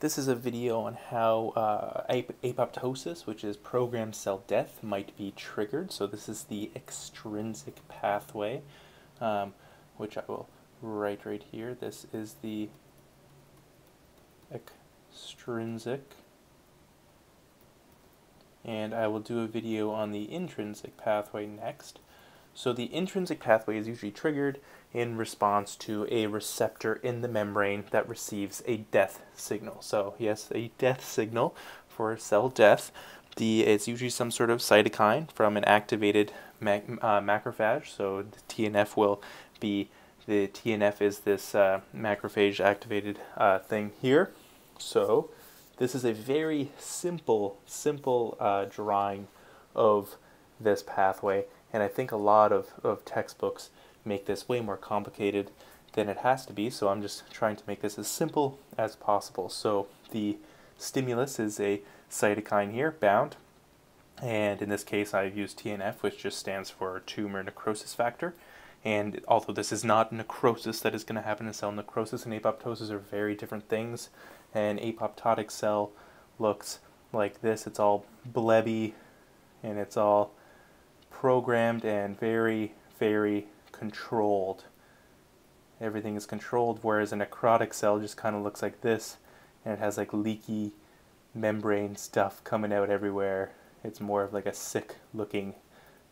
This is a video on how uh, ap apoptosis, which is programmed cell death, might be triggered. So this is the extrinsic pathway, um, which I will write right here. This is the extrinsic. And I will do a video on the intrinsic pathway next. So the intrinsic pathway is usually triggered in response to a receptor in the membrane that receives a death signal. So yes, a death signal for cell death. The, it's usually some sort of cytokine from an activated mac, uh, macrophage. So TNF will be the TNF is this uh, macrophage activated uh, thing here. So this is a very simple, simple uh, drawing of this pathway. And I think a lot of, of textbooks make this way more complicated than it has to be, so I'm just trying to make this as simple as possible. So the stimulus is a cytokine here, bound, and in this case I've used TNF, which just stands for tumor necrosis factor. And although this is not necrosis that is going to happen in cell, necrosis and apoptosis are very different things. An apoptotic cell looks like this. It's all blebby and it's all programmed and very, very controlled. Everything is controlled, whereas a necrotic cell just kind of looks like this, and it has like leaky membrane stuff coming out everywhere. It's more of like a sick looking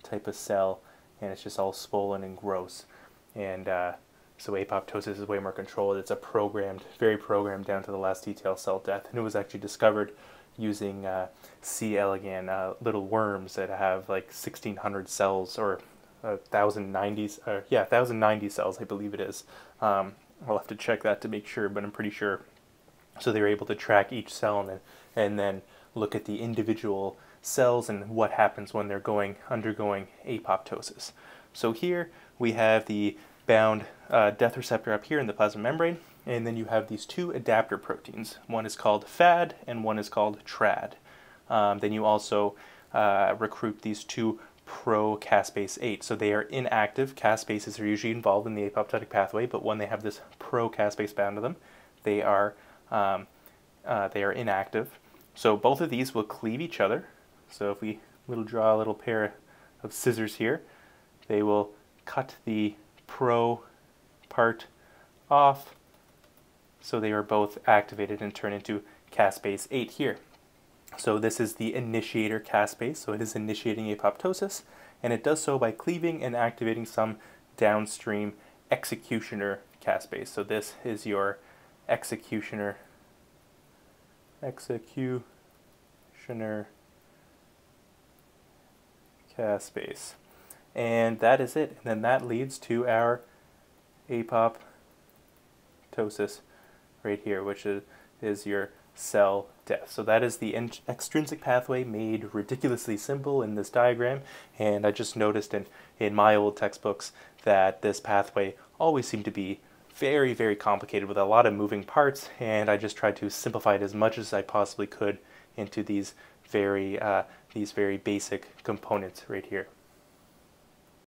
type of cell, and it's just all swollen and gross. And uh, so apoptosis is way more controlled. It's a programmed, very programmed down to the last detail cell death. And it was actually discovered using uh, C. elegans, uh, little worms that have like 1600 cells or 1090, uh, uh, yeah, 1090 cells, I believe it is. Um, I'll have to check that to make sure, but I'm pretty sure. So they were able to track each cell and then, and then look at the individual cells and what happens when they're going undergoing apoptosis. So here we have the bound uh, death receptor up here in the plasma membrane, and then you have these two adapter proteins. One is called FAD and one is called TRAD. Um, then you also uh, recruit these two pro-caspase 8. So they are inactive. Caspases are usually involved in the apoptotic pathway, but when they have this pro-caspase bound to them, they are um, uh, they are inactive. So both of these will cleave each other. So if we little draw a little pair of scissors here, they will cut the pro part off. So they are both activated and turn into cast base 8 here. So this is the initiator cast base, so it is initiating apoptosis, and it does so by cleaving and activating some downstream executioner cast base. So this is your executioner, executioner cast base. And that is it. And then that leads to our apoptosis right here, which is, is your cell death. So that is the extrinsic pathway made ridiculously simple in this diagram. And I just noticed in, in my old textbooks that this pathway always seemed to be very, very complicated with a lot of moving parts. And I just tried to simplify it as much as I possibly could into these very, uh, these very basic components right here.